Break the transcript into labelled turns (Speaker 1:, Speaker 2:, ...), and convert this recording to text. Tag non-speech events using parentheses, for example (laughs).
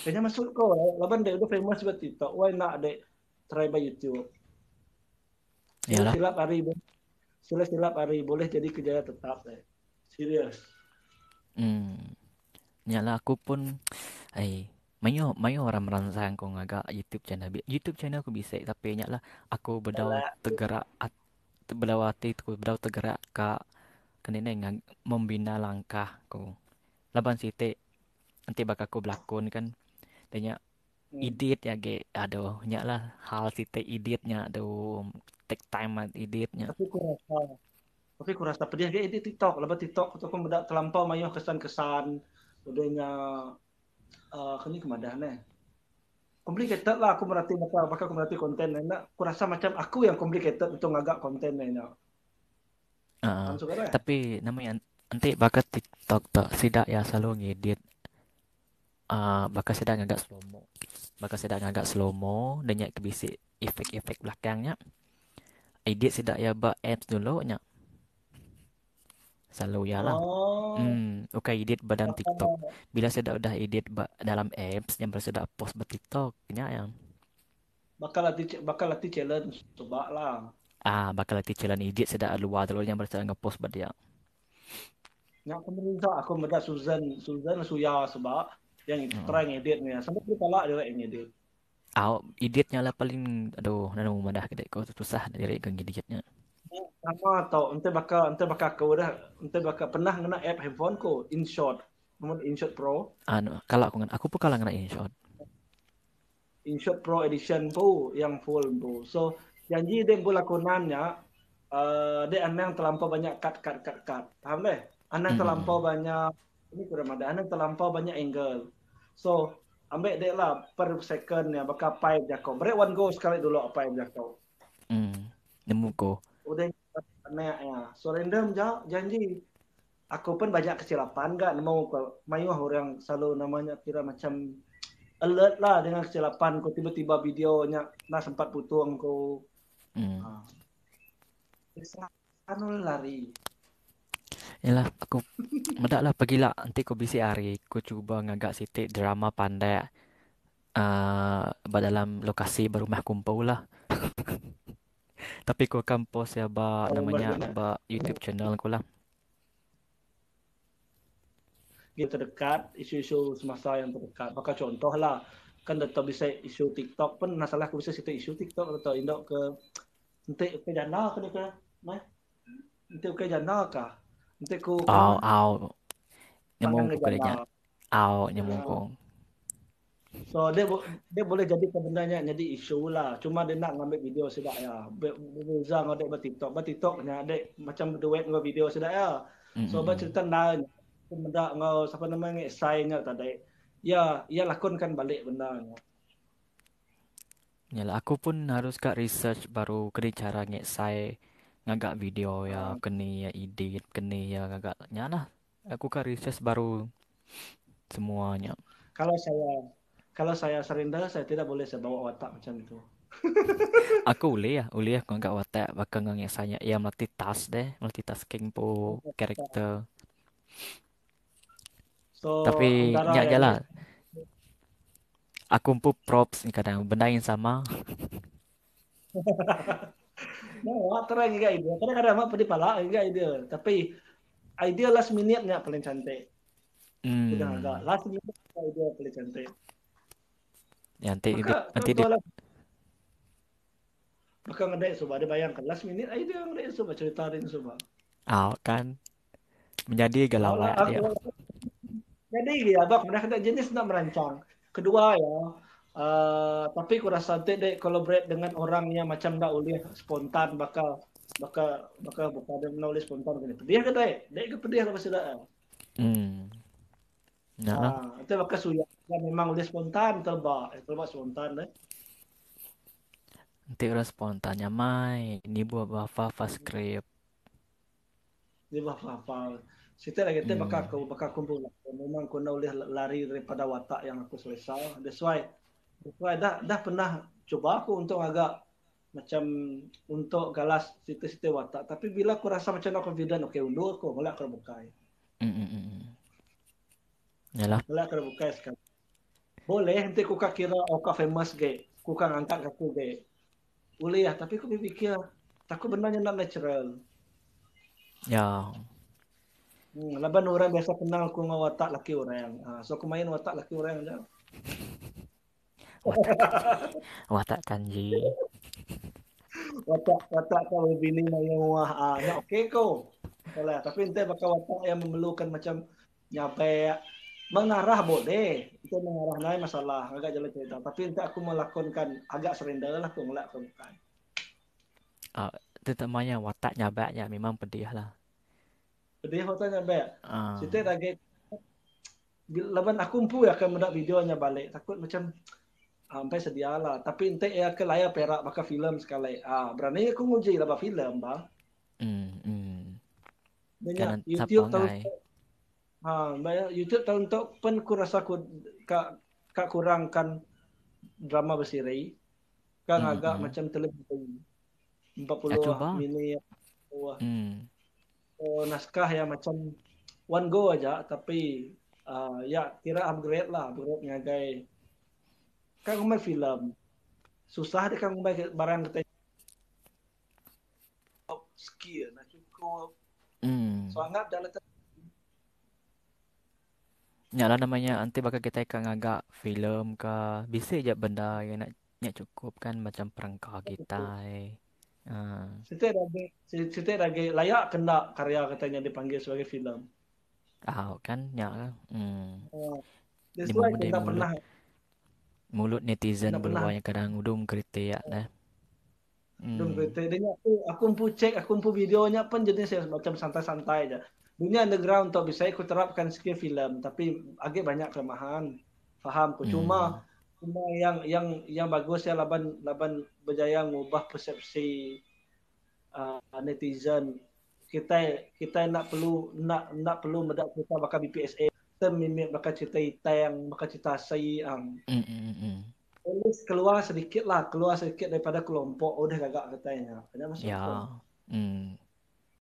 Speaker 1: Kena masuk kau eh. Laban dia famous sebab TikTok. Why nak dek try by YouTube? Yalah. Silap hari boleh. Silap, silap hari boleh jadi kejayaan tetap eh. Serius.
Speaker 2: Hmm. Yalah aku pun eh Mayo, mayo orang merangsang kau ngaga YouTube channel. YouTube channel aku bisa tapi nya aku berdau tergerak at, berdau hati aku berdau tergerak ka kena neng membina langkah kau. Laban sitik nanti bakal aku belakon kan Tanya hmm. edit ya ge aduh nya lah hal si teh edit nya aduh take time at edit nya
Speaker 1: tapi kurasa tapi kurasa pedih ge edit tiktok lebih tiktok atau pun beda terlampau mayo kesan kesan bedanya eh uh, kini kemana nih complicated lah aku merhati apa apakah aku merhati konten nih nak kurasa macam aku yang complicated untuk ngagak konten nih nak
Speaker 2: uh, tapi namanya nanti bakat tiktok tak sidak ya selalu ngedit Ah, bakal sedang agak slow mo. Bakal sedang agak slow mo dengan kebisik efek-efek belakangnya. Edit eh, sedak ya ba apps dulu nya. Selalu ya lah. Oh. Hmm, okay edit badan TikTok. Bila sedak udah edit ba- dalam apps yang bersedak post ber TikTok nya yang.
Speaker 1: Bakal lati bakal lati challenge coba lah.
Speaker 2: Ah, bakal lati challenge edit sedak luar dulu yang bersedak post ber dia.
Speaker 1: Nak pemerintah aku muda Susan Susan suya sebab yang hmm. try ng edit niya. Sama pun pala dia yang edit.
Speaker 2: Ah, oh, editnya lah paling aduh, nanu madah kita ko susah dari ke editnya.
Speaker 1: Sama tau, ente baka ente baka ko dah, ente bakal pernah kena app handphone ko InShot. Namun InShot Pro.
Speaker 2: Ah, no. kalau aku kan aku pun kalah kena InShot.
Speaker 1: InShot Pro edition tu yang full tu, So, janji dia boleh lakonannya eh uh, dia anang terlampau banyak cut cut cut cut. Paham deh? Anang hmm. terlampau banyak ini kurang ada. anak terlampau banyak angle. So ambil dia lah per second yang bakal pai dia kau. Break one go sekali dulu apa yang dia kau.
Speaker 2: Hmm. Nemu go.
Speaker 1: Udah naik ya. So random ja, janji. Aku pun banyak kesilapan kan? nemu aku. Mayuh orang selalu namanya kira macam alert lah dengan kesilapan kau tiba-tiba videonya nak sempat putung kau. Hmm. Ha. Ah. Anu lari.
Speaker 2: Yalah aku Medak lah pergi lah Nanti aku bisik hari Aku cuba ngagak sitik drama pandai uh, Dalam lokasi berumah kumpul lah (laughs) Tapi aku akan post ya ba, oh, Namanya lah. ba, YouTube channel aku lah
Speaker 1: Yang terdekat Isu-isu semasa yang terdekat Maka contoh lah Kan dah tak bisa isu TikTok pun Masalah aku bisa sitik isu TikTok Tetap indok ke Nanti ke jana ke ni ke Nanti ke jana kah Ni tak kau. Au ah.
Speaker 2: au. Nyamuk kau boleh jangan. Au ah.
Speaker 1: So dia bo- dia boleh jadi sebenarnya jadi isu lah. Cuma dia nak ambil video sedap ya. Berza ngau dek TikTok. Ba TikTok ni ada macam duet ngau video sedap ya. So ba cerita nak benda ngau siapa namanya saya sign ngau tadi. Ya, ia lakonkan balik benda ngau.
Speaker 2: Yalah, aku pun harus kat research baru kena cara ngai sign ngagak video ya ah. kene ya edit kene ya ngagak nyana lah. aku kan riset baru semuanya
Speaker 1: kalau saya kalau saya serinda saya tidak boleh saya bawa watak macam itu
Speaker 2: (laughs) aku boleh ya boleh aku ya, ngagak watak bakal ngangin saya ya multitask deh multitasking po oh, karakter
Speaker 1: so, tapi nyak jalan
Speaker 2: aku pun props ni kadang benda yang sama
Speaker 1: (laughs) Mau, atrang ga gitu. idea. Kada kadang mah pwede pala ga idea. Gitu. Tapi idea last minute nga paling cantik.
Speaker 2: Hmm. Udah
Speaker 1: last minute idea paling cantik.
Speaker 2: Nanti, Maka, nanti di
Speaker 1: Maka ngedek coba ada bayangkan last minute yang ngedek coba ceritain rin coba.
Speaker 2: Ah oh, kan menjadi galau lah.
Speaker 1: Jadi ya, bak, jenis nak merancang. Kedua ya, Eh, tapi kurasa santai dek collaborate dengan orang yang macam dah boleh spontan bakal bakal bakal bakal ada menulis spontan gini. Pedih ke dek? Dek ke pedih apa sudah?
Speaker 2: Hmm. Nah,
Speaker 1: uh, itu bakal suya memang boleh spontan terba, terba eh, spontan dek.
Speaker 2: Nanti orang spontannya mai. Ini buat bapa fast script.
Speaker 1: Ini buat bapa. Cerita lagi tu hmm. bakal aku bakal kumpul. Memang aku nak boleh lari daripada watak yang aku selesai. That's why Tuan dah dah pernah cuba aku untuk agak macam untuk galas situ-situ watak tapi bila aku rasa macam nak confident okey undur aku melak kalau buka ya.
Speaker 2: Mm -hmm. kalau hmm,
Speaker 1: hmm, hmm. buka sekarang. Boleh nanti aku kira oka oh, famous gay. Aku kan angkat aku ge. Boleh ya tapi aku fikir takut benarnya nak natural. Ya. Hmm, laban orang biasa kenal aku dengan watak laki orang. Ha, so aku main watak laki orang je.
Speaker 2: (laughs) Watak, kanji.
Speaker 1: Watak, watak kau bini nak yang wah. Uh, ah, nak okey kau. Kala, tapi entah bakal watak yang memerlukan macam nyapa ah, mengarah boleh. Itu mengarah naik masalah. Agak jalan cerita. Tapi entah aku melakonkan agak serendah lah aku melakonkan.
Speaker 2: Uh, ah, Tetamanya watak nyabaknya memang pedih lah.
Speaker 1: Pedih watak nyabak? Uh. Ya? Cerita lagi. Lepas aku mpuh akan mendapat videonya balik. Takut macam sampai sedia lah. Tapi nanti ia eh, ke layar perak maka film sekali. Ah, berani aku nguji lah bahawa film, bah. Hmm, hmm. Banyak hmm. YouTube tahu. Ha, banyak YouTube tahu untuk pen ku rasa ku kak kak kurangkan drama bersiri kak hmm, agak hmm. macam empat puluh minit. Wah. Hmm. Oh, naskah yang macam one go aja tapi uh, ya kira upgrade lah upgrade ngagai kan kau main filem susah dia kan kau main barang kata skill nak cukup sangat hmm. so anggap dalam Ya
Speaker 2: namanya nanti bakal kita ikan agak filem ke bisa aja benda yang nak nak cukup kan macam perangkah kita. Eh. Ha.
Speaker 1: Setiap lagi setiap lagi layak kena karya katanya dipanggil sebagai filem.
Speaker 2: Ah kan ya. Hmm.
Speaker 1: Uh, that's why kita pernah
Speaker 2: mulut netizen berluar yang kadang udung kritik ya nah.
Speaker 1: Hmm. kereta dia aku aku pun cek aku pun videonya pun jadi saya macam santai-santai aja. Dunia underground tak bisa ikut terapkan skill film tapi agak banyak kelemahan. Faham aku cuma hmm. cuma yang yang yang bagus ya laban laban berjaya mengubah persepsi uh, netizen kita kita nak perlu nak nak perlu mendak kita bakal BPSA term mimik bakal cerita itai yang bakal cerita saya ang.
Speaker 2: Um. Mm -mm -mm. mm.
Speaker 1: keluar sedikit lah, keluar sedikit daripada kelompok udah oh, gagak katanya. Ada masuk.
Speaker 2: Ya.